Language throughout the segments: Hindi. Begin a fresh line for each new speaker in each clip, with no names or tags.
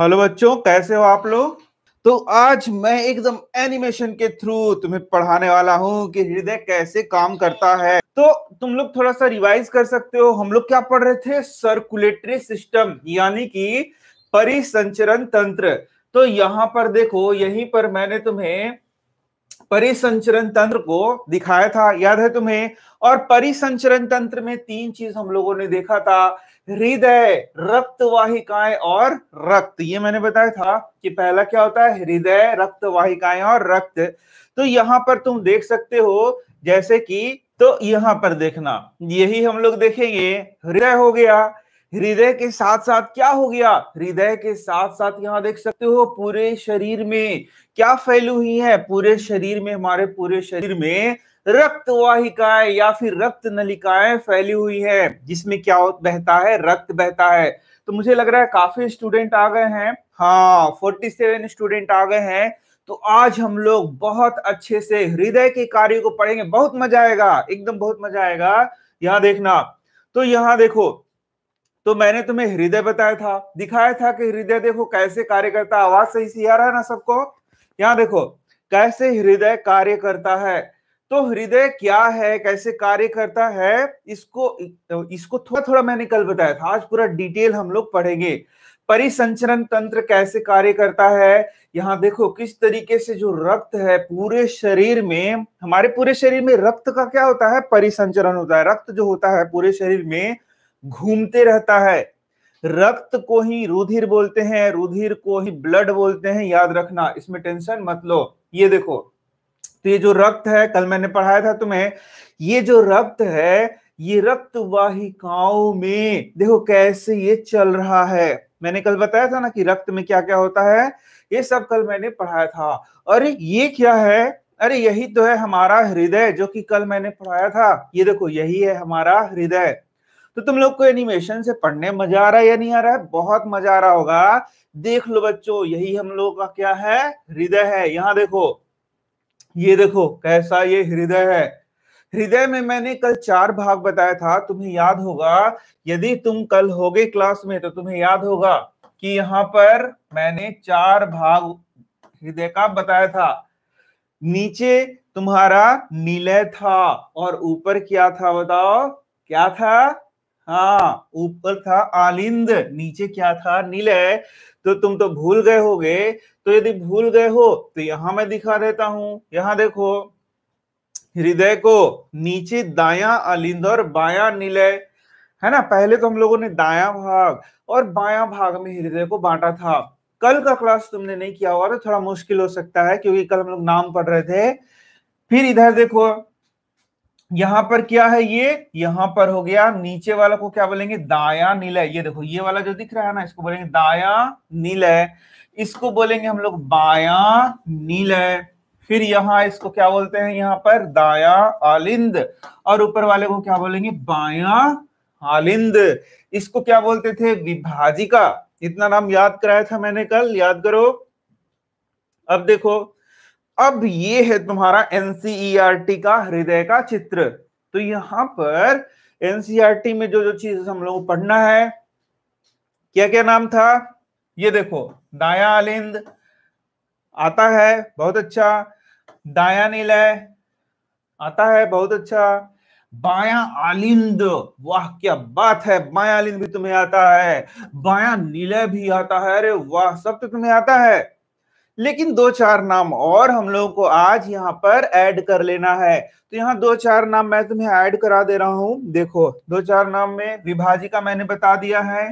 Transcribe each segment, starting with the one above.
हेलो बच्चों कैसे हो आप लोग तो आज मैं एकदम एनिमेशन के थ्रू तुम्हें पढ़ाने वाला हूँ कि हृदय कैसे काम करता है तो तुम लोग थोड़ा सा रिवाइज कर सकते हो हम लोग क्या पढ़ रहे थे सर्कुलेटरी सिस्टम यानी कि परिसंचरण तंत्र तो यहाँ पर देखो यहीं पर मैंने तुम्हें परिसंचरण तंत्र को दिखाया था याद है तुम्हें और परिसंचरण तंत्र में तीन चीज हम लोगों ने देखा था हृदय वाहिकाएं और रक्त ये मैंने बताया था कि पहला क्या होता है हृदय वाहिकाएं और रक्त तो यहां पर तुम देख सकते हो जैसे कि तो यहां पर देखना यही हम लोग देखेंगे हृदय हो गया हृदय के साथ साथ क्या हो गया हृदय के साथ साथ यहाँ देख सकते हो पूरे शरीर में क्या फैली हुई है पूरे शरीर में हमारे पूरे शरीर में रक्त वाहिकाएं या फिर रक्त नलिकाएं फैली हुई है जिसमें क्या बहता है रक्त बहता है तो मुझे लग रहा है काफी स्टूडेंट आ गए हैं हाँ फोर्टी सेवन स्टूडेंट आ गए हैं तो आज हम लोग बहुत अच्छे से हृदय के कार्य को पढ़ेंगे बहुत मजा आएगा एकदम बहुत मजा आएगा यहाँ देखना तो यहाँ देखो तो मैंने तुम्हें हृदय बताया था दिखाया था कि हृदय देखो कैसे कार्य करता है आवाज सही से आ रहा है ना सबको यहाँ देखो कैसे हृदय कार्य करता है तो हृदय क्या है कैसे कार्य करता है इसको इसको थोड़ा थोड़ा मैंने कल बताया था आज पूरा डिटेल हम लोग पढ़ेंगे परिसंचरण तंत्र कैसे कार्य करता है यहाँ देखो किस तरीके से जो रक्त है पूरे शरीर में हमारे पूरे शरीर में रक्त का क्या होता है परिसंचरण होता है रक्त जो होता है पूरे शरीर में घूमते रहता है रक्त को ही रुधिर बोलते हैं रुधिर को ही ब्लड बोलते हैं याद रखना इसमें टेंशन मत लो ये देखो तो ये जो रक्त है कल मैंने पढ़ाया था तुम्हें ये जो रक्त है ये रक्त वाहिकाओं में देखो कैसे ये चल रहा है मैंने कल बताया था ना कि रक्त में क्या क्या होता है ये सब कल मैंने पढ़ाया था अरे ये क्या है अरे यही तो है हमारा हृदय जो कि कल मैंने पढ़ाया था ये देखो यही है हमारा हृदय तो तुम लोग को एनिमेशन से पढ़ने मजा आ रहा है या नहीं आ रहा है बहुत मजा आ रहा होगा देख लो बच्चों यही हम लोगों का क्या है हृदय है यहाँ देखो ये देखो कैसा ये हृदय है हृदय में मैंने कल चार भाग बताया था तुम्हें याद होगा यदि तुम कल होगे क्लास में तो तुम्हें याद होगा कि यहाँ पर मैंने चार भाग हृदय का बताया था नीचे तुम्हारा नीले था और ऊपर क्या था बताओ क्या था हाँ ऊपर था आलिंद नीचे क्या था नीले तो तुम तो भूल गए होगे तो यदि भूल गए हो तो यहां मैं दिखा देता हूं यहां देखो हृदय को नीचे दाया अलिंद और बाया निलय है ना पहले तो हम लोगों ने दाया भाग और बाया भाग में हृदय को बांटा था कल का क्लास तुमने नहीं किया होगा तो थोड़ा मुश्किल हो सकता है क्योंकि कल हम लोग नाम पढ़ रहे थे फिर इधर देखो यहां पर क्या है ये यहां पर हो गया नीचे वाला को क्या बोलेंगे दाया नीलय ये देखो ये वाला जो दिख रहा है ना इसको बोलेंगे दाया नीलय इसको बोलेंगे हम लोग बाया नीलय फिर यहां इसको क्या बोलते हैं यहाँ पर दाया आलिंद और ऊपर वाले को क्या बोलेंगे बाया आलिंद इसको क्या बोलते थे विभाजिका इतना नाम याद कराया था मैंने कल याद करो अब देखो अब ये है तुम्हारा एनसीईआरटी e का हृदय का चित्र तो यहां पर एनसीईआरटी e में जो जो चीज हम लोग पढ़ना है क्या क्या नाम था ये देखो दाया आलिंद आता है बहुत अच्छा दाया नील आता है बहुत अच्छा बाया आलिंद वाह क्या बात है बाया आलिंद भी तुम्हें आता है बाया नीलय भी आता है अरे वाह सब तो तुम्हें आता है लेकिन दो चार नाम और हम लोगों को आज यहाँ पर ऐड कर लेना है तो यहाँ दो चार नाम मैं तुम्हें ऐड करा दे रहा हूं देखो दो चार नाम में विभाजिका मैंने बता दिया है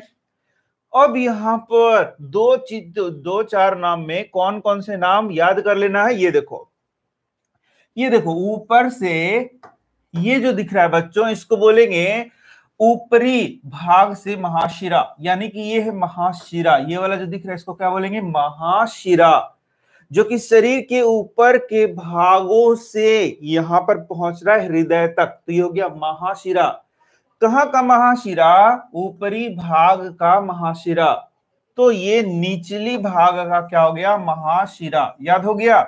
अब यहाँ पर दो चीज दो चार नाम में कौन कौन से नाम याद कर लेना है ये देखो ये देखो ऊपर से ये जो दिख रहा है बच्चों इसको बोलेंगे ऊपरी भाग से महाशिरा यानी कि ये है महाशिरा ये वाला जो दिख रहा है इसको क्या बोलेंगे महाशिरा जो कि शरीर के ऊपर के भागों से यहां पर पहुंच रहा है हृदय तक तो ये हो गया महाशिरा कहा का महाशिरा ऊपरी भाग का महाशिरा तो ये निचली भाग का क्या हो गया महाशिरा याद हो गया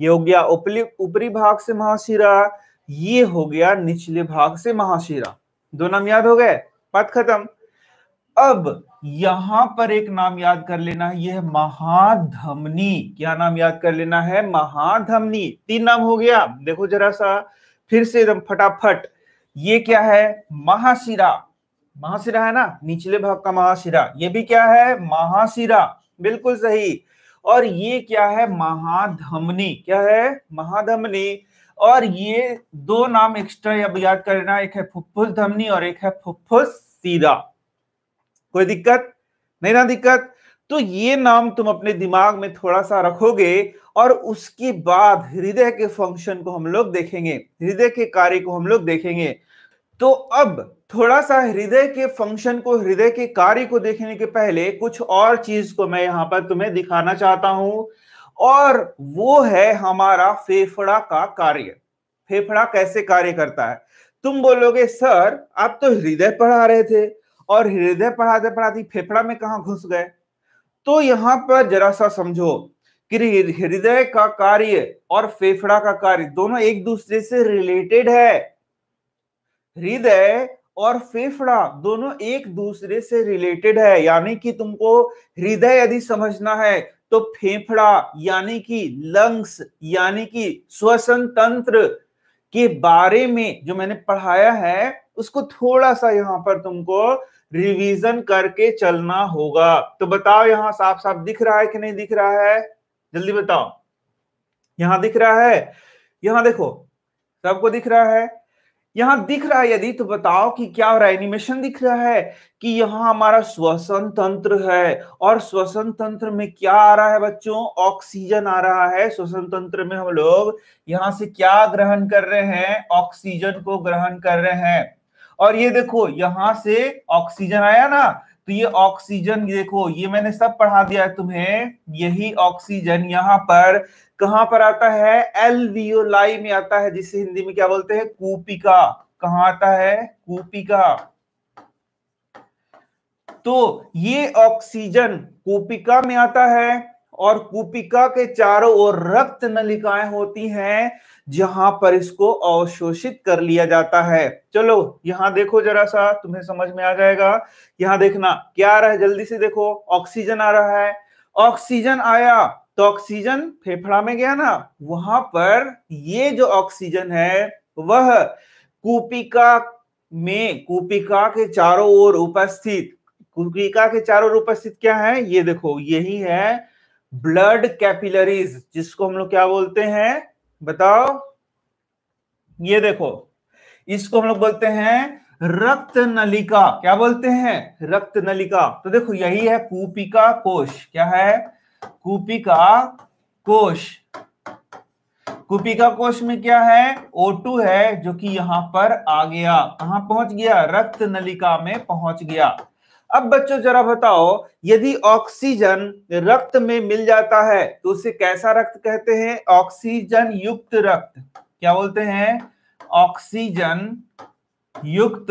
ये हो गया ऊपरी ऊपरी भाग से महाशिरा ये हो गया निचले भाग से महाशिरा दो नाम याद हो गए बात खत्म अब यहां पर एक नाम याद कर लेना है यह महाधमनी क्या नाम याद कर लेना है महाधमनी तीन नाम हो गया देखो जरा सा फिर से एकदम फटाफट ये क्या है महाशिरा महाशिरा है ना निचले भाग का महाशिरा ये भी क्या है महाशिरा बिल्कुल सही और ये क्या है महाधमनी क्या है महाधमनी और ये दो नाम एक्स्ट्रा अब याद करना एक है फुफ्फुस धमनी और एक है फुफ्फुस सीधा कोई दिक्कत नहीं ना दिक्कत तो ये नाम तुम अपने दिमाग में थोड़ा सा रखोगे और उसके बाद हृदय के फंक्शन को हम लोग देखेंगे हृदय के कार्य को हम लोग देखेंगे तो अब थोड़ा सा हृदय के फंक्शन को हृदय के कार्य को देखने के पहले कुछ और चीज को मैं यहां पर तुम्हें दिखाना चाहता हूं और वो है हमारा फेफड़ा का कार्य फेफड़ा कैसे कार्य करता है तुम बोलोगे सर आप तो हृदय पढ़ा रहे थे और हृदय पढ़ाते पढ़ाते फेफड़ा में कहा घुस गए तो यहां पर जरा सा समझो कि हृदय का कार्य और फेफड़ा का कार्य दोनों एक दूसरे से रिलेटेड है हृदय और फेफड़ा दोनों एक दूसरे से रिलेटेड है यानी कि तुमको हृदय यदि समझना है तो फेफड़ा यानी कि लंग्स यानी कि श्वसन तंत्र के बारे में जो मैंने पढ़ाया है उसको थोड़ा सा यहाँ पर तुमको रिवीजन करके चलना होगा तो बताओ यहाँ साफ साफ दिख रहा है कि नहीं दिख रहा है जल्दी बताओ यहां दिख रहा है यहां देखो सबको दिख रहा है यहां दिख रहा है यदि तो बताओ कि क्या हो रहा है एनिमेशन दिख रहा है कि यहाँ हमारा श्वसन तंत्र है और श्वसन तंत्र में क्या आ रहा है बच्चों ऑक्सीजन आ रहा है श्वसन तंत्र में हम लोग यहाँ से क्या ग्रहण कर रहे हैं ऑक्सीजन को ग्रहण कर रहे हैं और ये देखो यहां से ऑक्सीजन आया ना तो ये ऑक्सीजन देखो ये मैंने सब पढ़ा दिया है तुम्हें यही ऑक्सीजन यहाँ पर कहाँ पर आता है एलवीओलाई में आता है जिसे हिंदी में क्या बोलते हैं कूपिका कहा आता है कूपिका तो ये ऑक्सीजन कोपिका में आता है और कुपिका के चारों ओर रक्त नलिकाएं होती हैं जहां पर इसको अवशोषित कर लिया जाता है चलो यहां देखो जरा सा तुम्हें समझ में आ जाएगा यहां देखना क्या आ रहा है जल्दी से देखो ऑक्सीजन आ रहा है ऑक्सीजन आया तो ऑक्सीजन फेफड़ा में गया ना वहां पर ये जो ऑक्सीजन है वह कुपिका में कुपिका के चारों ओर उपस्थित कुपिका के चारों ओर उपस्थित क्या है ये देखो यही है ब्लड कैपिलरीज जिसको हम लोग क्या बोलते हैं बताओ ये देखो इसको हम लोग बोलते हैं रक्त नलिका क्या बोलते हैं रक्त नलिका तो देखो यही है कूपिका कोश क्या है कूपिका कोश कूपिका कोश में क्या है O2 है जो कि यहां पर आ गया कहां पहुंच गया रक्त नलिका में पहुंच गया अब बच्चों जरा बताओ यदि ऑक्सीजन रक्त में मिल जाता है तो उसे कैसा रक्त कहते हैं ऑक्सीजन युक्त रक्त क्या बोलते हैं ऑक्सीजन युक्त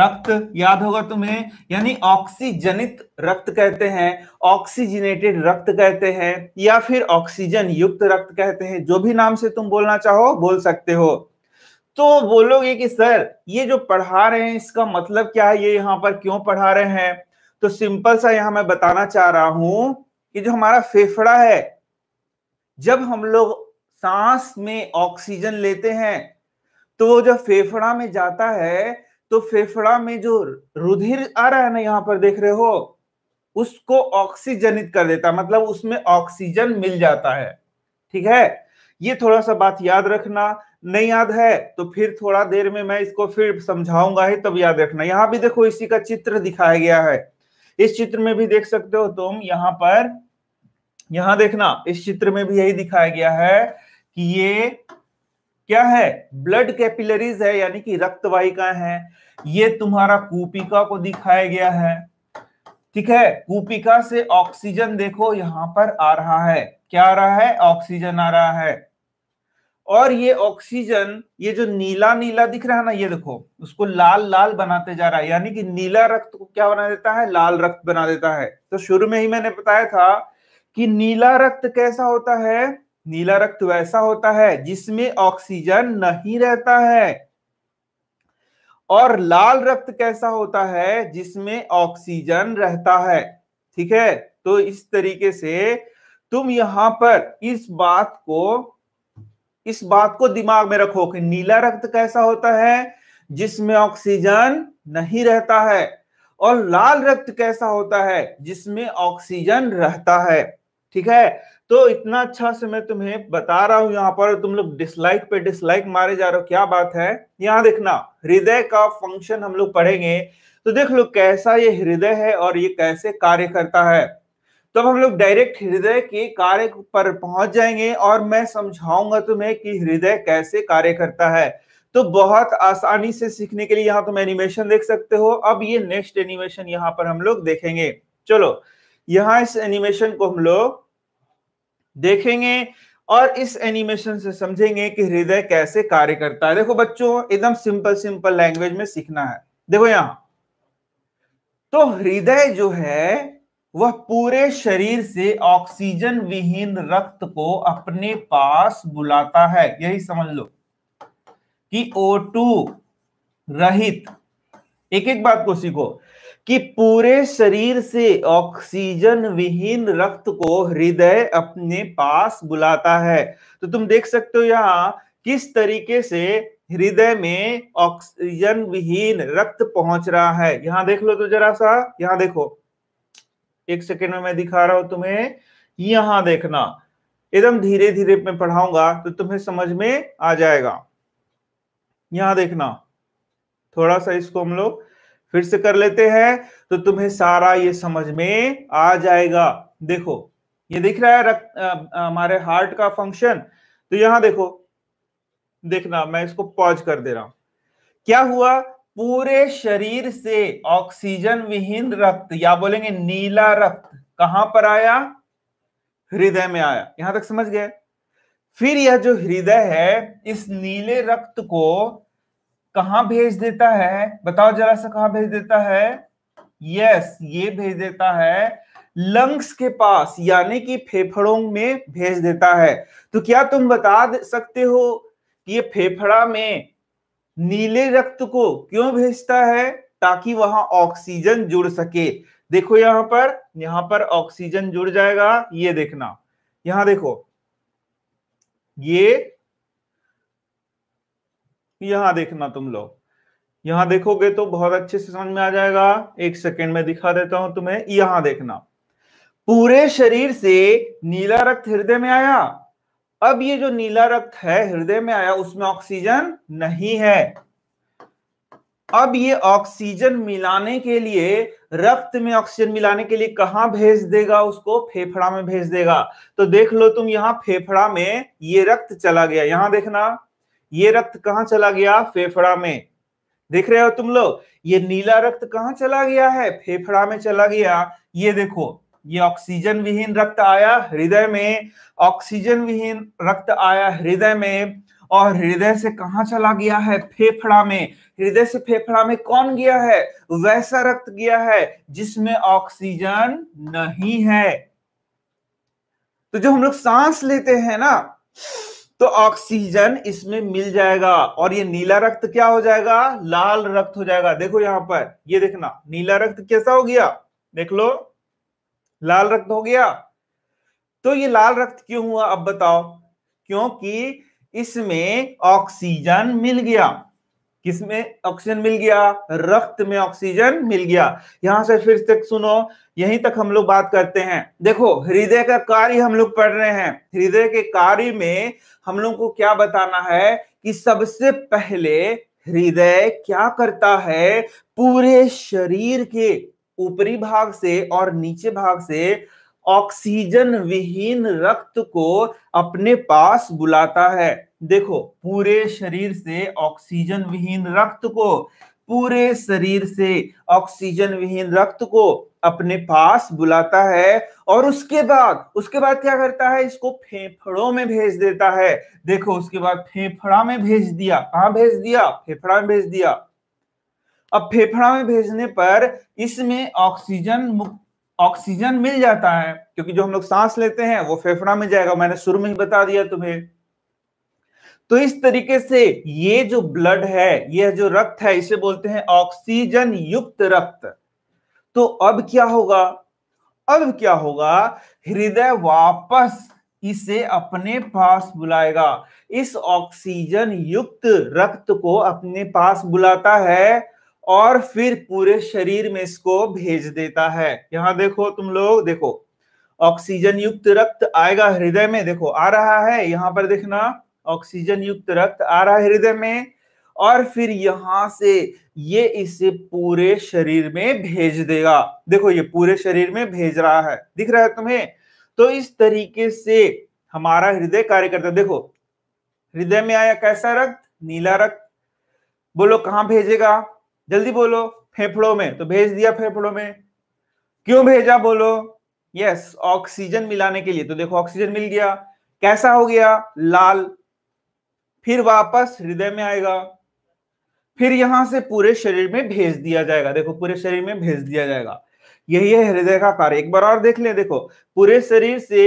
रक्त याद होगा तुम्हें यानी ऑक्सीजनित रक्त कहते हैं ऑक्सीजनेटेड रक्त कहते हैं या फिर ऑक्सीजन युक्त रक्त कहते हैं जो भी नाम से तुम बोलना चाहो बोल सकते हो तो बोलोगे कि सर ये जो पढ़ा रहे हैं इसका मतलब क्या है ये यहाँ पर क्यों पढ़ा रहे हैं तो सिंपल सा यहां मैं बताना चाह रहा हूं कि जो हमारा फेफड़ा है जब हम लोग सांस में ऑक्सीजन लेते हैं तो वो जब फेफड़ा में जाता है तो फेफड़ा में जो रुधिर आ रहा है ना यहाँ पर देख रहे हो उसको ऑक्सीजनित कर देता है मतलब उसमें ऑक्सीजन मिल जाता है ठीक है ये थोड़ा सा बात याद रखना नहीं याद है तो फिर थोड़ा देर में मैं इसको फिर समझाऊंगा ही तब याद रखना यहाँ भी देखो इसी का चित्र दिखाया गया है इस चित्र में भी देख सकते हो तुम यहाँ पर यहां देखना इस चित्र में भी यही दिखाया गया है कि ये क्या है ब्लड कैपिलरीज है यानी कि रक्तवाहिकाएं हैं ये तुम्हारा कूपिका को दिखाया गया है ठीक है कूपिका से ऑक्सीजन देखो यहां पर आ रहा है क्या आ रहा है ऑक्सीजन आ रहा है और ये ऑक्सीजन ये जो नीला नीला दिख रहा है ना ये देखो उसको लाल लाल बनाते जा रहा है यानी कि नीला रक्त को क्या बना देता है लाल रक्त बना देता है तो शुरू में ही मैंने बताया था कि नीला रक्त कैसा होता है नीला रक्त वैसा होता है जिसमें ऑक्सीजन नहीं रहता है और लाल रक्त कैसा होता है जिसमें ऑक्सीजन रहता है ठीक है तो इस तरीके से तुम यहां पर इस बात को इस बात को दिमाग में रखो कि नीला रक्त कैसा होता है जिसमें ऑक्सीजन नहीं रहता है और लाल रक्त कैसा होता है जिसमें ऑक्सीजन रहता है ठीक है तो इतना अच्छा से मैं तुम्हें बता रहा हूं यहां पर तुम लोग डिसलाइक पे डिसलाइक मारे जा रहे हो क्या बात है यहां देखना हृदय का फंक्शन हम लोग पढ़ेंगे तो देख लो कैसा ये हृदय है और ये कैसे कार्य करता है तब तो हम लोग डायरेक्ट हृदय के कार्य पर पहुंच जाएंगे और मैं समझाऊंगा तुम्हें कि हृदय कैसे कार्य करता है तो बहुत आसानी से सीखने के लिए यहाँ तुम एनिमेशन देख सकते हो अब ये नेक्स्ट एनिमेशन यहाँ पर हम लोग देखेंगे चलो यहाँ इस एनिमेशन को हम लोग देखेंगे और इस एनिमेशन से समझेंगे कि हृदय कैसे कार्य करता है देखो बच्चों एकदम सिंपल सिंपल लैंग्वेज में सीखना है देखो यहां तो हृदय जो है वह पूरे शरीर से ऑक्सीजन विहीन रक्त को अपने पास बुलाता है यही समझ लो कि O2 रहित एक एक बात को सीखो कि पूरे शरीर से ऑक्सीजन विहीन रक्त को हृदय अपने पास बुलाता है तो तुम देख सकते हो यहां किस तरीके से हृदय में ऑक्सीजन विहीन रक्त पहुंच रहा है यहां देख लो तो जरा सा यहां देखो एक सेकेंड में मैं दिखा रहा हूं तुम्हें यहां देखना एकदम धीरे धीरे मैं पढ़ाऊंगा तो तुम्हें समझ में आ जाएगा यहां देखना थोड़ा सा इसको हम लोग फिर से कर लेते हैं तो तुम्हें सारा ये समझ में आ जाएगा देखो ये दिख रहा है रक्त हमारे हार्ट का फंक्शन तो यहां देखो देखना मैं इसको पॉज कर दे रहा हूं क्या हुआ पूरे शरीर से ऑक्सीजन विहीन रक्त या बोलेंगे नीला रक्त कहां पर आया हृदय में आया यहां तक समझ गए फिर यह जो हृदय है इस नीले रक्त को कहां भेज देता है बताओ जरा सा कहां भेज देता है यस ये भेज देता है लंग्स के पास यानी कि फेफड़ों में भेज देता है तो क्या तुम बता सकते हो कि ये फेफड़ा में नीले रक्त को क्यों भेजता है ताकि वहां ऑक्सीजन जुड़ सके देखो यहां पर यहां पर ऑक्सीजन जुड़ जाएगा ये देखना यहां देखो ये यहां देखना तुम लोग यहां देखोगे तो बहुत अच्छे से समझ में आ जाएगा एक सेकेंड में दिखा देता हूं तुम्हें यहां देखना पूरे शरीर से नीला रक्त हृदय में आया अब ये जो नीला रक्त है हृदय में आया उसमें ऑक्सीजन नहीं है अब ये ऑक्सीजन मिलाने के लिए रक्त में ऑक्सीजन मिलाने के लिए कहा भेज देगा उसको फेफड़ा में भेज देगा तो देख लो तुम यहां फेफड़ा में ये रक्त चला गया यहां देखना ये रक्त कहां चला गया फेफड़ा में देख रहे हो तुम लोग ये नीला रक्त कहां चला गया है फेफड़ा में चला गया ये देखो ये ऑक्सीजन विहीन रक्त आया हृदय में ऑक्सीजन विहीन रक्त आया हृदय में और हृदय से कहा चला गया है फेफड़ा में हृदय से फेफड़ा में कौन गया है वैसा रक्त गया है जिसमें ऑक्सीजन नहीं है तो जो हम लोग सांस लेते हैं ना तो ऑक्सीजन इसमें मिल जाएगा और ये नीला रक्त क्या हो जाएगा लाल रक्त हो जाएगा देखो यहां पर ये देखना नीला रक्त कैसा हो गया देख लो लाल रक्त हो गया तो ये लाल रक्त क्यों हुआ अब बताओ क्योंकि इसमें ऑक्सीजन मिल गया किसमें ऑक्सीजन मिल गया रक्त में ऑक्सीजन मिल गया यहां से फिर तक सुनो यहीं तक हम लोग बात करते हैं देखो हृदय का कार्य हम लोग पढ़ रहे हैं हृदय के कार्य में हम लोग को क्या बताना है कि सबसे पहले हृदय क्या करता है पूरे शरीर के ऊपरी भाग से और नीचे भाग से ऑक्सीजन विहीन रक्त को अपने पास बुलाता है देखो पूरे शरीर से ऑक्सीजन विहीन रक्त को पूरे शरीर से ऑक्सीजन विहीन रक्त को अपने पास बुलाता है और उसके बाद उसके बाद क्या करता है इसको फेफड़ों में भेज देता है देखो उसके बाद फेफड़ा में भेज दिया कहा भेज दिया फेफड़ा में भेज दिया अब फेफड़ा में भेजने पर इसमें ऑक्सीजन ऑक्सीजन मिल जाता है क्योंकि जो हम लोग सांस लेते हैं वो फेफड़ा में जाएगा मैंने शुरू में ही बता दिया तुम्हें तो इस तरीके से ये जो ब्लड है यह जो रक्त है इसे बोलते हैं ऑक्सीजन युक्त रक्त तो अब क्या होगा अब क्या होगा हृदय वापस इसे अपने पास बुलाएगा इस ऑक्सीजन युक्त रक्त को अपने पास बुलाता है और फिर पूरे शरीर में इसको भेज देता है यहां देखो तुम लोग देखो ऑक्सीजन युक्त रक्त आएगा हृदय में देखो आ रहा है यहां पर देखना ऑक्सीजन युक्त रक्त आ रहा है हृदय में और फिर यहां से ये इसे पूरे शरीर में भेज देगा देखो ये पूरे शरीर में भेज रहा है दिख रहा है तुम्हें तो इस तरीके से हमारा हृदय कार्य करता है देखो हृदय में आया कैसा रक्त नीला रक्त बोलो कहां भेजेगा जल्दी बोलो फेफड़ों में तो भेज दिया फेफड़ों में क्यों भेजा बोलो यस ऑक्सीजन मिलाने के लिए तो देखो ऑक्सीजन मिल गया कैसा हो गया लाल फिर वापस हृदय में आएगा फिर यहां से पूरे शरीर में भेज दिया जाएगा देखो पूरे शरीर में भेज दिया जाएगा यही है हृदय का कार्य एक बार और देख ले देखो पूरे शरीर से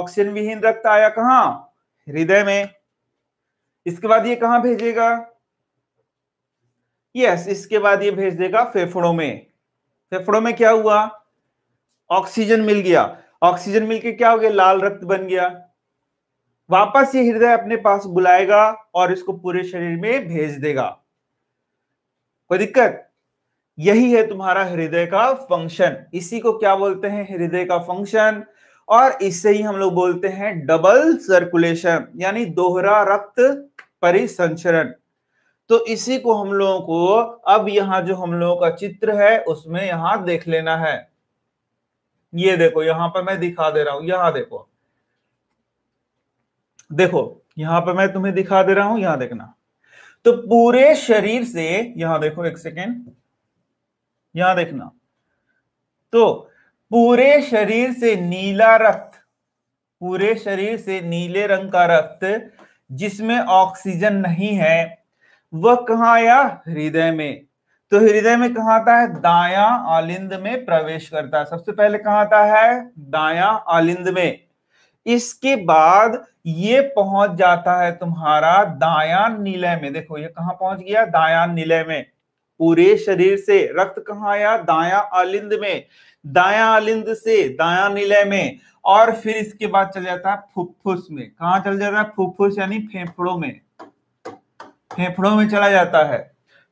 ऑक्सीजन विहीन रक्त आया कहा हृदय में इसके बाद ये कहा भेजेगा यस इसके बाद ये भेज देगा फेफड़ों में फेफड़ों में क्या हुआ ऑक्सीजन मिल गया ऑक्सीजन मिलके क्या हो गया लाल रक्त बन गया वापस ये हृदय अपने पास बुलाएगा और इसको पूरे शरीर में भेज देगा कोई दिक्कत यही है तुम्हारा हृदय का फंक्शन इसी को क्या बोलते हैं हृदय का फंक्शन और इससे ही हम लोग बोलते हैं डबल सर्कुलेशन यानी दोहरा रक्त परिसंचरण तो इसी को हम लोगों को अब यहां जो हम लोगों का चित्र है उसमें यहां देख लेना है ये देखो यहां पर मैं दिखा दे रहा हूं यहां देखो देखो यहां पर मैं तुम्हें दिखा दे रहा हूं यहां देखना तो पूरे शरीर से यहां देखो एक सेकेंड यहां देखना तो पूरे शरीर से नीला रक्त पूरे शरीर से नीले रंग का रक्त जिसमें ऑक्सीजन नहीं है वह कहा आया हृदय में तो हृदय में कहा आता है दाया आलिंद में प्रवेश करता है सबसे पहले कहा आता है दाया आलिंद में इसके बाद ये पहुंच जाता है तुम्हारा दाया निलय में देखो ये कहा पहुंच गया दाया निलय में पूरे शरीर से रक्त कहाँ आया दाया आलिंद में दाया आलिंद से दाया निलय में और फिर इसके बाद चल जाता है फुफ्फुस में कहा चल जाता है फुफ्फुस यानी फेफड़ों में फेफड़ों में चला जाता है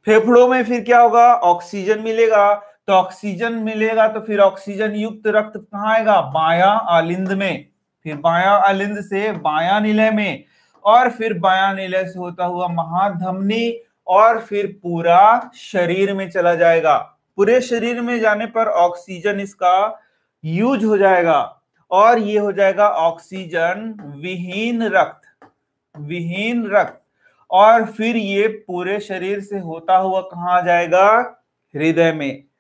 फेफड़ों में फिर क्या होगा ऑक्सीजन मिलेगा तो ऑक्सीजन मिलेगा तो फिर ऑक्सीजन युक्त रक्त कहाँ आएगा बाया आलिंद में फिर बाया आलिंद से बाया निलय में और फिर बाया निलय से होता हुआ महाधमनी और फिर पूरा शरीर में चला जाएगा पूरे शरीर में जाने पर ऑक्सीजन इसका यूज हो जाएगा और ये हो जाएगा ऑक्सीजन विहीन रक्त विहीन रक्त और फिर ये पूरे शरीर से होता हुआ कहा जाएगा हृदय में